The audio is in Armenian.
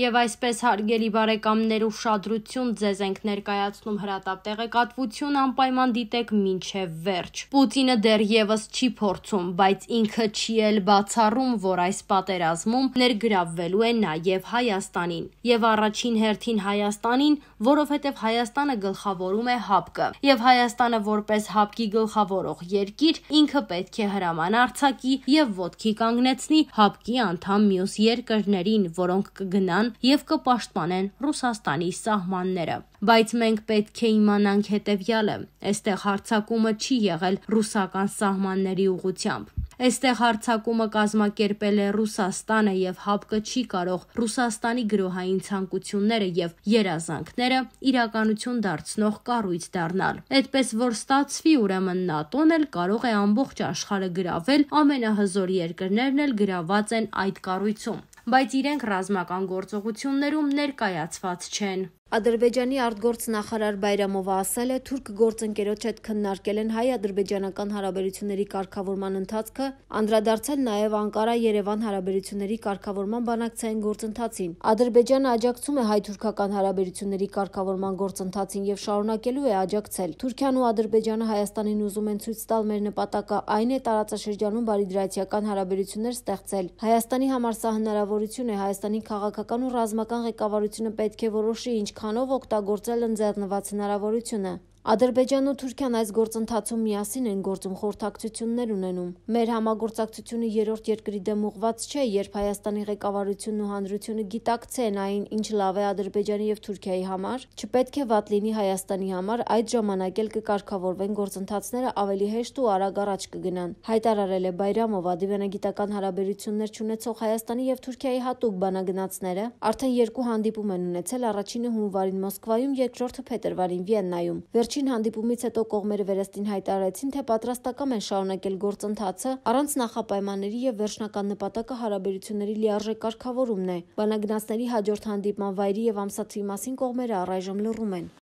Եվ այսպես հարգելի բարեկամներ ուշադրություն ձեզ ենք ներկայացնում հրատապ տեղեկատվություն անպայման դիտեք մինչև վերջ։ Պուտինը դեռևս չի փորձում, բայց ինքը չի էլ բացառում, որ այս պատերազմում ներգրավվելու է նաև Հայաստանին։ Եվ առաջին հերթին Հայաստանին, որովհետև Հայաստանը գլխավորում է ՀԱՊԿ-ը։ Եվ Հայաստանը որպես ՀԱՊԿ-ի գլխավորող երկիր ինքը պետք է հրաման արձակի եւ ոտքի կանգնեցնի ՀԱՊԿ-ի անդամ մյուս երկրներին, որոնք կգնան կմնան եւ կպաշտպանեն Ռուսաստանի սահմանները։ Բայց մենք պետք է իմանանք հետեւյալը. այստեղ հարցակումը չի եղել ռուսական սահմանների ուղությամբ։ Այստեղ հարցակումը կազմակերպել է Ռուսաստանը եւ ՀԱՊԿ չի կարող Ռուսաստանի գրոհային ցանկությունները եւ երազանքները իրականություն դարձնող կառույց դառնալ։ Այդպես որ ստացվի, ուրեմն ՆԱՏՕ-ն էլ կարող է ամբողջ աշխարհը գրավել, ամենահզոր երկրներն էլ գրաված են այդ կառույցում բայց իրենք ռազմական գործողություններում ներկայացված չեն։ Ադրբեջանի արտգործնախարար Բայրամովը ասել է, թուրք գործընկերոջ հետ քննարկել են հայ-ադրբեջանական հարաբերությունների կարգավորման ընթացքը, անդրադարձել նաև Անկարա-Երևան հարաբերությունների կարգավորման բանակցային գործընթացին։ Ադրբեջանը աջակցում է հայ-թուրքական հարաբերությունների կարգավորման գործընթացին եւ շարունակելու է աջակցել։ Թուրքիան ու Ադրբեջանը Հայաստանին ուզում են ցույց տալ մեր նպատակը այն է տարածաշրջանում բարիդրացիական հարաբերություններ ստեղծել։ Հայաստանի համար սա հնարավորություն է, Հայաստանի քաղաքական ու ռազմական ղեկավարությունը պետք է որոշի ինչ որքանով օգտագործել են ձեռնված հնարավորությունը։ Ադրբեջանն ու Թուրքիան այս գործընթացում միասին են գործում խորհրդակցություններ ունենում։ Մեր համագործակցությունը երրորդ երկրի դեմ ուղված չէ, երբ Հայաստանի ղեկավարությունն ու հանրությունը գիտակցեն այն, ինչ լավ է Ադրբեջանի եւ Թուրքիայի համար, չպետք է վատ լինի Հայաստանի համար, այդ ժամանակ էլ կկարգավորվեն գործընթացները ավելի հեշտ ու արագ առաջ կգնան։ Հայտարարել է Բայրամովը դիվանագիտական հարաբերություններ չունեցող Հայաստանի եւ Թուրքիայի հատուկ բանագնացները արդեն երկու հանդիպում են ունեցել, առաջինը հունվարին Մոսկվայում, երկրորդը փետրվարին Վիեննայում։ Վերջ Վերջին հանդիպումից հետո կողմերը վերստին հայտարարեցին, թե պատրաստական են շարունակել գործընթացը առանց նախապայմանների եւ վերջնական նպատակը հարաբերությունների լիարժեք կարգավորումն է։ Բանագնացների հաջորդ հանդիպման վայրի եւ ամսաթվի մասին կողմերը առայժմ լռում են։